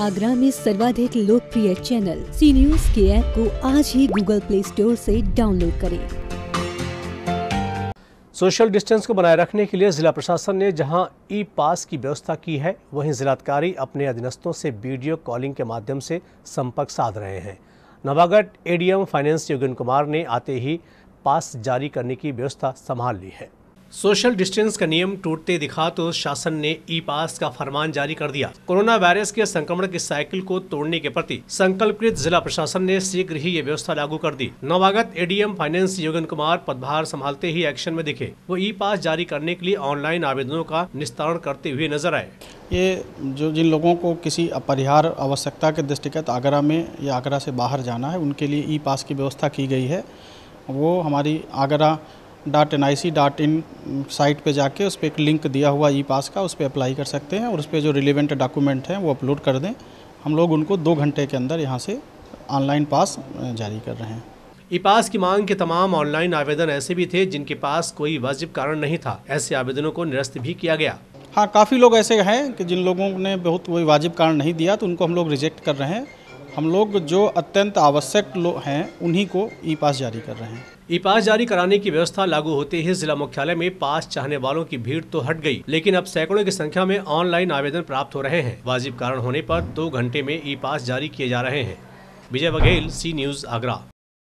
आगरा में सर्वाधिक लोकप्रिय चैनल सी न्यूज के ऐप को आज ही गूगल प्ले स्टोर से डाउनलोड करें सोशल डिस्टेंस को बनाए रखने के लिए जिला प्रशासन ने जहां ई पास की व्यवस्था की है वहीं जिलाधिकारी अपने अधीनस्थों से वीडियो कॉलिंग के माध्यम से संपर्क साध रहे हैं नवागढ़ एडीएम फाइनेंस योगेंद्र कुमार ने आते ही पास जारी करने की व्यवस्था संभाल ली है सोशल डिस्टेंस का नियम टूटते दिखा तो शासन ने ई पास का फरमान जारी कर दिया कोरोना वायरस के संक्रमण की साइकिल को तोड़ने के प्रति संकल्पित जिला प्रशासन ने शीघ्र ही ये व्यवस्था लागू कर दी नवागत एडीएम फाइनेंस योगन कुमार पदभार संभालते ही एक्शन में दिखे वो ई पास जारी करने के लिए ऑनलाइन आवेदनों का निस्तारण करते हुए नजर आए ये जो जिन लोगों को किसी अपरिहार आवश्यकता के दृष्टिगत आगरा में या आगरा से बाहर जाना है उनके लिए ई पास की व्यवस्था की गई है वो हमारी Agra dot N I C dot in site पर जाके उस पर एक लिंक दिया हुआ ई पास का उस पर अप्लाई कर सकते हैं और उस पर जो रिलेवेंट डॉक्यूमेंट हैं वो अपलोड कर दें हम लोग उनको दो घंटे के अंदर यहाँ से ऑनलाइन पास जारी कर रहे हैं ई पास की मांग के तमाम ऑनलाइन आवेदन ऐसे भी थे जिनके पास कोई वाजिब कारण नहीं था ऐसे आवेदनों को निरस्त भी किया गया हाँ काफ़ी लोग ऐसे हैं कि जिन लोगों ने बहुत कोई वाजिब कारण नहीं दिया तो उनको हम लोग रिजेक्ट कर रहे हैं हम लोग जो अत्यंत आवश्यक लोग हैं उन्हीं को ई पास जारी कर रहे हैं ई पास जारी कराने की व्यवस्था लागू होते ही जिला मुख्यालय में पास चाहने वालों की भीड़ तो हट गई लेकिन अब सैकड़ों की संख्या में ऑनलाइन आवेदन प्राप्त हो रहे हैं वाजिब कारण होने पर दो घंटे में ई पास जारी किए जा रहे हैं विजय बघेल सी न्यूज आगरा